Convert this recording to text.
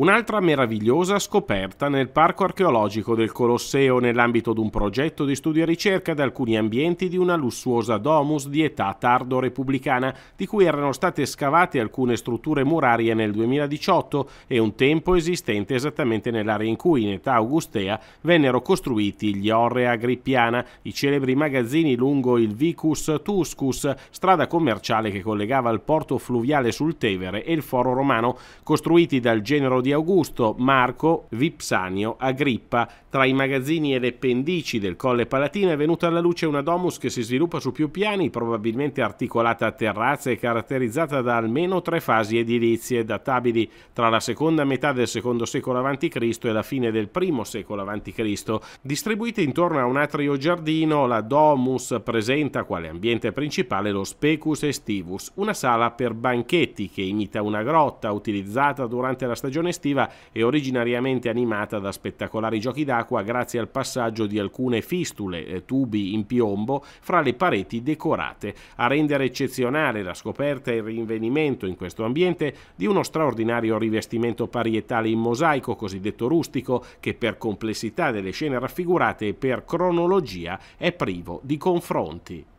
Un'altra meravigliosa scoperta nel parco archeologico del Colosseo nell'ambito di un progetto di studio e ricerca da alcuni ambienti di una lussuosa domus di età tardo-repubblicana, di cui erano state scavate alcune strutture murarie nel 2018 e un tempo esistente esattamente nell'area in cui in età augustea vennero costruiti gli Orrea Agrippiana, i celebri magazzini lungo il Vicus Tuscus, strada commerciale che collegava il porto fluviale sul Tevere e il foro romano, costruiti dal genero di di Augusto, Marco Vipsanio Agrippa. Tra i magazzini e le pendici del Colle Palatino è venuta alla luce una domus che si sviluppa su più piani, probabilmente articolata a terrazze e caratterizzata da almeno tre fasi edilizie, databili tra la seconda metà del secondo secolo a.C. e la fine del primo secolo a.C. Distribuite intorno a un atrio giardino, la domus presenta quale ambiente principale lo specus estivus, una sala per banchetti che imita una grotta utilizzata durante la stagione estiva e originariamente animata da spettacolari giochi d'acqua grazie al passaggio di alcune fistule, tubi in piombo, fra le pareti decorate, a rendere eccezionale la scoperta e il rinvenimento in questo ambiente di uno straordinario rivestimento parietale in mosaico, cosiddetto rustico, che per complessità delle scene raffigurate e per cronologia è privo di confronti.